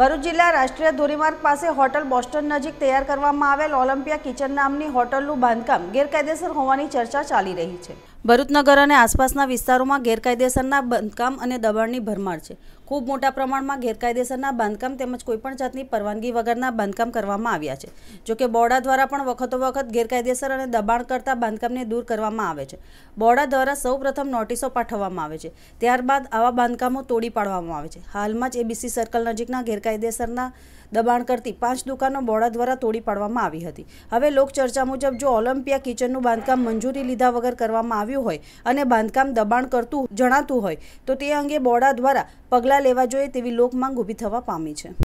ભરૂચ જિલ્લા રાષ્ટ્રીય ધોરીમાર્ગ પાસે હોટલ બોસ્ટન નજીક તૈયાર કરવામાં આવેલ ઓલિમ્પિયા કિચન નામની હોટલનું બાંધકામ ગેરકાયદેસર હોવાની ચર્ચા ચાલી રહી છે ભરૂચ અને આસપાસના વિસ્તારોમાં ગેરકાયદેસરના બાંધકામ અને દબાણની ભરમાર છે ખૂબ મોટા પ્રમાણમાં ગેરકાયદેસરના બાંધકામ તેમજ કોઈપણ જાતની પરવાનગી વગરના બાંધકામ કરવામાં આવ્યા છે જોકે બોર્ડા દ્વારા પણ વખતો વખત ગેરકાયદેસર અને દબાણ કરતા બાંધકામને દૂર કરવામાં આવે છે બોર્ડા દ્વારા સૌપ્રથમ નોટિસો પાઠવવામાં આવે છે ત્યારબાદ આવા બાંધકામો તોડી પાડવામાં આવે છે હાલમાં જ એબીસી સર્કલ નજીકના ગેરકાયદેસરના દબાણ કરતી પાંચ દુકાનો બોર્ડા દ્વારા તોડી પાડવામાં આવી હતી હવે લોકચર્ચા મુજબ જો ઓલિમ્પિયા કિચનનું બાંધકામ મંજૂરી લીધા વગર કરવામાં આવ્યું આવ્યું હોય અને બાંધકામ દબાણ કરતું જણાતું હોય તો તે અંગે બોડા દ્વારા પગલાં લેવા જોઈએ તેવી લોકમાંગ ઊભી થવા પામી છે